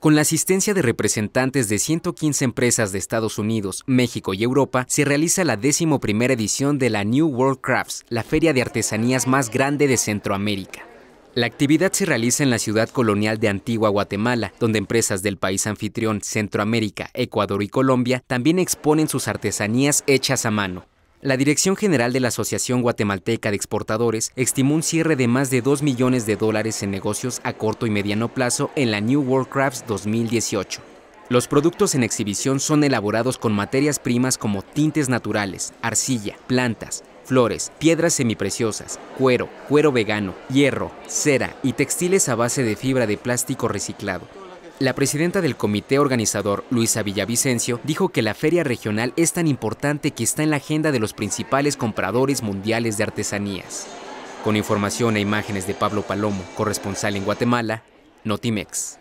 Con la asistencia de representantes de 115 empresas de Estados Unidos, México y Europa, se realiza la decimoprimera edición de la New World Crafts, la feria de artesanías más grande de Centroamérica. La actividad se realiza en la ciudad colonial de Antigua Guatemala, donde empresas del país anfitrión, Centroamérica, Ecuador y Colombia también exponen sus artesanías hechas a mano. La Dirección General de la Asociación Guatemalteca de Exportadores estimó un cierre de más de 2 millones de dólares en negocios a corto y mediano plazo en la New World Crafts 2018. Los productos en exhibición son elaborados con materias primas como tintes naturales, arcilla, plantas, flores, piedras semipreciosas, cuero, cuero vegano, hierro, cera y textiles a base de fibra de plástico reciclado. La presidenta del comité organizador, Luisa Villavicencio, dijo que la feria regional es tan importante que está en la agenda de los principales compradores mundiales de artesanías. Con información e imágenes de Pablo Palomo, corresponsal en Guatemala, Notimex.